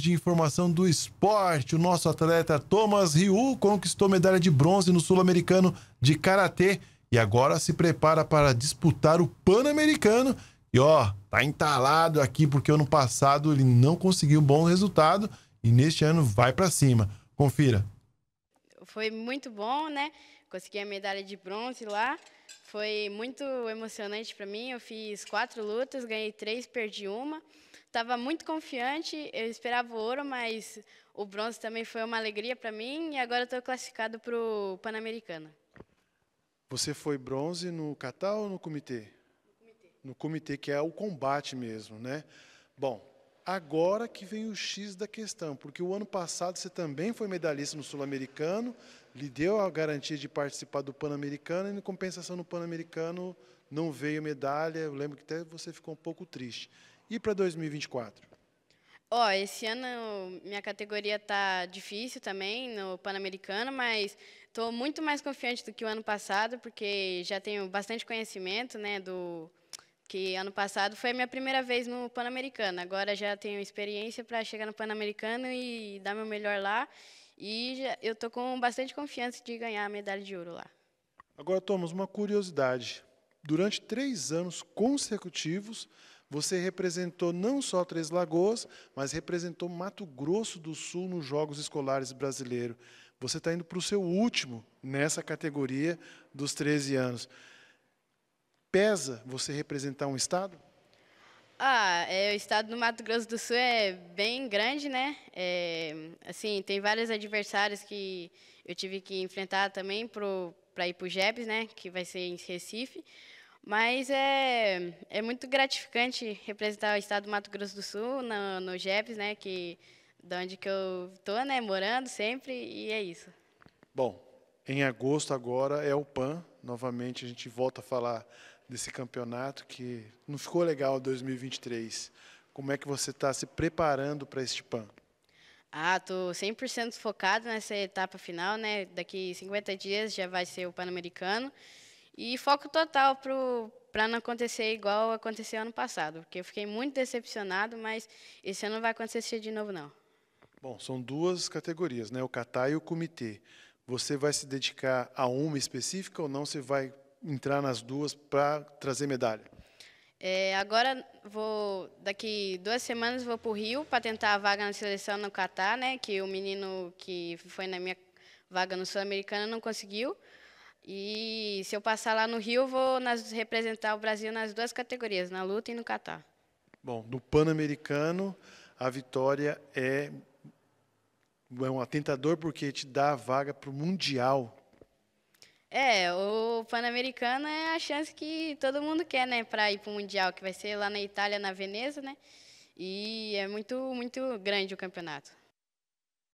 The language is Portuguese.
de informação do esporte. O nosso atleta Thomas Ryu conquistou medalha de bronze no Sul-Americano de Karatê e agora se prepara para disputar o Pan-Americano. E ó, tá entalado aqui porque ano passado ele não conseguiu um bom resultado e neste ano vai para cima. Confira foi muito bom, né? Consegui a medalha de bronze lá. Foi muito emocionante para mim. Eu fiz quatro lutas, ganhei três, perdi uma. Estava muito confiante. Eu esperava o ouro, mas o bronze também foi uma alegria para mim. E agora estou classificado para o Pan-Americana. Você foi bronze no Catar ou no comitê? no comitê? No comitê, que é o combate mesmo, né? Bom, Agora que vem o X da questão, porque o ano passado você também foi medalhista no Sul-Americano, lhe deu a garantia de participar do Pan-Americano, e, em compensação, no Pan-Americano não veio medalha. Eu lembro que até você ficou um pouco triste. E para 2024? Ó, oh, esse ano minha categoria tá difícil também no Pan-Americano, mas estou muito mais confiante do que o ano passado, porque já tenho bastante conhecimento, né, do que ano passado foi a minha primeira vez no Pan-Americano. Agora já tenho experiência para chegar no Pan-Americano e dar meu melhor lá. E já, eu estou com bastante confiança de ganhar a medalha de ouro lá. Agora, Thomas, uma curiosidade. Durante três anos consecutivos, você representou não só Três Lagoas, mas representou Mato Grosso do Sul nos Jogos Escolares Brasileiros. Você está indo para o seu último nessa categoria dos 13 anos pesa você representar um estado? Ah, é, o estado do Mato Grosso do Sul é bem grande, né? É, assim, tem vários adversários que eu tive que enfrentar também para ir para o JEPS, né? Que vai ser em Recife. Mas é, é muito gratificante representar o estado do Mato Grosso do Sul no, no JEPS, né? Que, de onde que eu estou, né? Morando sempre, e é isso. Bom, em agosto agora é o PAN. Novamente a gente volta a falar desse campeonato que não ficou legal 2023. Como é que você está se preparando para este PAN? Ah, tô 100% focado nessa etapa final, né? Daqui 50 dias já vai ser o Pan-Americano. E foco total para não acontecer igual aconteceu ano passado, porque eu fiquei muito decepcionado, mas esse ano não vai acontecer de novo, não. Bom, são duas categorias, né? O Catar e o Comitê. Você vai se dedicar a uma específica ou não? Você vai entrar nas duas para trazer medalha? É, agora vou daqui duas semanas vou para o Rio para tentar a vaga na seleção no Catar, né? Que o menino que foi na minha vaga no Sul-Americana não conseguiu. E se eu passar lá no Rio, vou nas, representar o Brasil nas duas categorias, na luta e no Catar. Bom, no Pan-Americano, a vitória é, é um atentador porque te dá a vaga para o Mundial é, o Pan-Americano é a chance que todo mundo quer, né, para ir para o Mundial, que vai ser lá na Itália, na Veneza, né? E é muito, muito grande o campeonato.